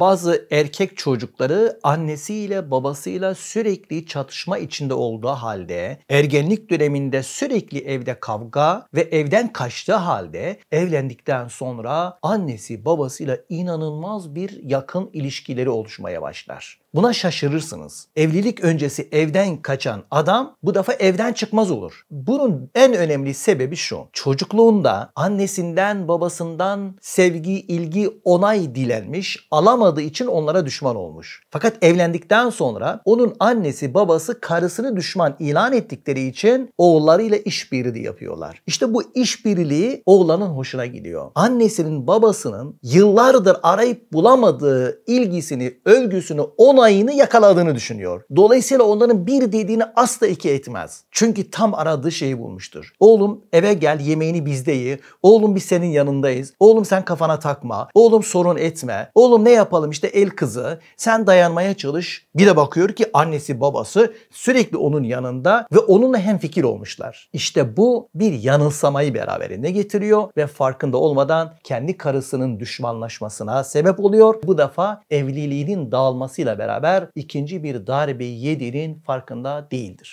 bazı erkek çocukları annesiyle babasıyla sürekli çatışma içinde olduğu halde ergenlik döneminde sürekli evde kavga ve evden kaçtığı halde evlendikten sonra annesi babasıyla inanılmaz bir yakın ilişkileri oluşmaya başlar. Buna şaşırırsınız. Evlilik öncesi evden kaçan adam bu defa evden çıkmaz olur. Bunun en önemli sebebi şu. Çocukluğunda annesinden babasından sevgi, ilgi, onay dilenmiş, alamadığı tanımadığı için onlara düşman olmuş. Fakat evlendikten sonra onun annesi babası karısını düşman ilan ettikleri için oğullarıyla işbirliği yapıyorlar. İşte bu işbirliği oğlanın hoşuna gidiyor. Annesinin babasının yıllardır arayıp bulamadığı ilgisini, övgüsünü, onayını yakaladığını düşünüyor. Dolayısıyla onların bir dediğini asla iki etmez. Çünkü tam aradığı şeyi bulmuştur. Oğlum eve gel yemeğini bizde ye. Oğlum biz senin yanındayız. Oğlum sen kafana takma. Oğlum sorun etme. Oğlum ne yapalım yapalım işte el kızı sen dayanmaya çalış. Bir de bakıyor ki annesi babası sürekli onun yanında ve onunla hemfikir olmuşlar. İşte bu bir yanılsamayı beraberinde getiriyor ve farkında olmadan kendi karısının düşmanlaşmasına sebep oluyor. Bu defa evliliğinin dağılmasıyla beraber ikinci bir darbeyi yediğinin farkında değildir.